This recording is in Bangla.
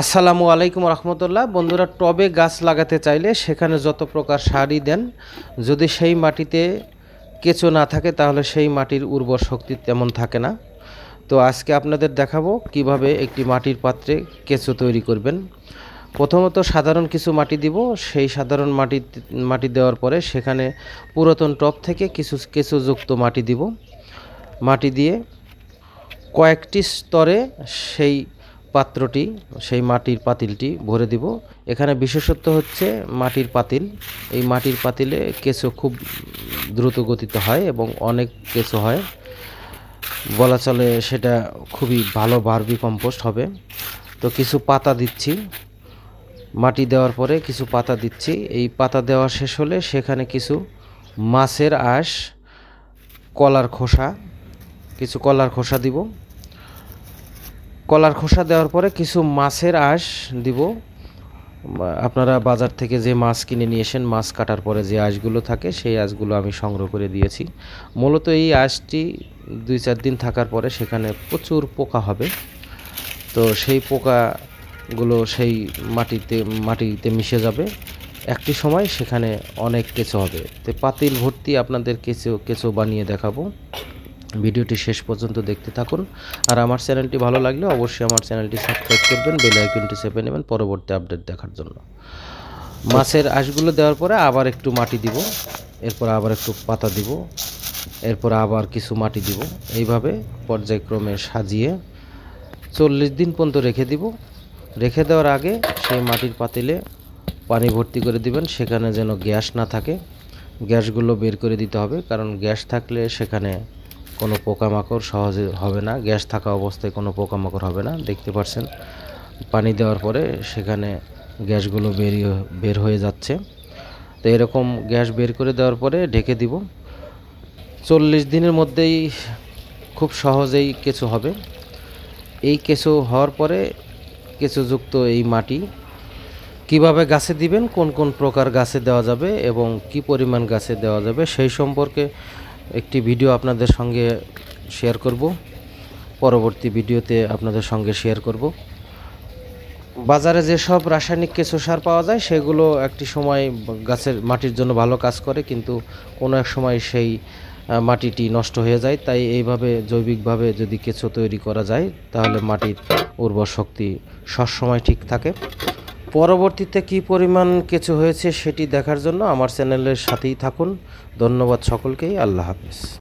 আসসালামু আলাইকুম রহমতুল্লাহ বন্ধুরা টবে গাছ লাগাতে চাইলে সেখানে যত প্রকার সারই দেন যদি সেই মাটিতে কেঁচো না থাকে তাহলে সেই মাটির উর্বর শক্তি তেমন থাকে না তো আজকে আপনাদের দেখাবো কিভাবে একটি মাটির পাত্রে কেঁচো তৈরি করবেন প্রথমত সাধারণ কিছু মাটি দিব সেই সাধারণ মাটি মাটি দেওয়ার পরে সেখানে পুরাতন টপ থেকে কিছু কেঁচোযুক্ত মাটি দিব মাটি দিয়ে কয়েকটি স্তরে সেই পাত্রটি সেই মাটির পাতিলটি ভরে দিব এখানে বিশেষত্ব হচ্ছে মাটির পাতিল এই মাটির পাতিলে কেঁচো খুব দ্রুত গতিতে হয় এবং অনেক কেঁচো হয় বলা চলে সেটা খুবই ভালো বার্বি কম্পোস্ট হবে তো কিছু পাতা দিচ্ছি মাটি দেওয়ার পরে কিছু পাতা দিচ্ছি এই পাতা দেওয়া শেষ হলে সেখানে কিছু মাছের আঁশ কলার খোসা কিছু কলার খোসা দিব কলার খোসা দেওয়ার পরে কিছু মাছের আঁশ দিব আপনারা বাজার থেকে যে মাছ কিনে নিয়ে এসেন মাছ কাটার পরে যে আঁশগুলো থাকে সেই আঁশগুলো আমি সংগ্রহ করে দিয়েছি মূলত এই আঁশটি দুই চার দিন থাকার পরে সেখানে প্রচুর পোকা হবে তো সেই পোকাগুলো সেই মাটিতে মাটিতে মিশে যাবে একটি সময় সেখানে অনেক কেঁচো হবে তো পাতিল ভর্তি আপনাদের কেঁচো কেঁচো বানিয়ে দেখাবো ভিডিওটি শেষ পর্যন্ত দেখতে থাকুন আর আমার চ্যানেলটি ভালো লাগলে অবশ্যই আমার চ্যানেলটি সাবস্ক্রাইব করবেন বেল আইকনটি চেপে নেবেন পরবর্তী আপডেট দেখার জন্য মাছের আঁশগুলো দেওয়ার পরে আবার একটু মাটি দিব এরপর আবার একটু পাতা দিব এরপর আবার কিছু মাটি দিব এইভাবে পর্যায়ক্রমে সাজিয়ে চল্লিশ দিন পর্যন্ত রেখে দিব রেখে দেওয়ার আগে সেই মাটির পাতিলে পানি ভর্তি করে দিবেন সেখানে যেন গ্যাস না থাকে গ্যাসগুলো বের করে দিতে হবে কারণ গ্যাস থাকলে সেখানে কোনো পোকামাকড় সহজে হবে না গ্যাস থাকা অবস্থায় কোনো পোকামাকড় হবে না দেখতে পাচ্ছেন পানি দেওয়ার পরে সেখানে গ্যাসগুলো বেরিয়ে বের হয়ে যাচ্ছে তো এরকম গ্যাস বের করে দেওয়ার পরে ঢেকে দিব চল্লিশ দিনের মধ্যেই খুব সহজেই কেঁচো হবে এই কেঁচো হওয়ার পরে কেঁচোযুক্ত এই মাটি কিভাবে গাছে দিবেন কোন কোন প্রকার গাছে দেওয়া যাবে এবং কি পরিমাণ গাছে দেওয়া যাবে সেই সম্পর্কে একটি ভিডিও আপনাদের সঙ্গে শেয়ার করব পরবর্তী ভিডিওতে আপনাদের সঙ্গে শেয়ার করব বাজারে যেসব রাসায়নিক কেঁচো সার পাওয়া যায় সেগুলো একটি সময় গাছের মাটির জন্য ভালো কাজ করে কিন্তু কোনো এক সময় সেই মাটিটি নষ্ট হয়ে যায় তাই এইভাবে জৈবিকভাবে যদি কেঁচো তৈরি করা যায় তাহলে মাটির উর্বর শক্তি সবসময় ঠিক থাকে পরবর্তীতে কি পরিমাণ কিছু হয়েছে সেটি দেখার জন্য আমার চ্যানেলের সাথেই থাকুন ধন্যবাদ সকলকেই আল্লাহ হাফিজ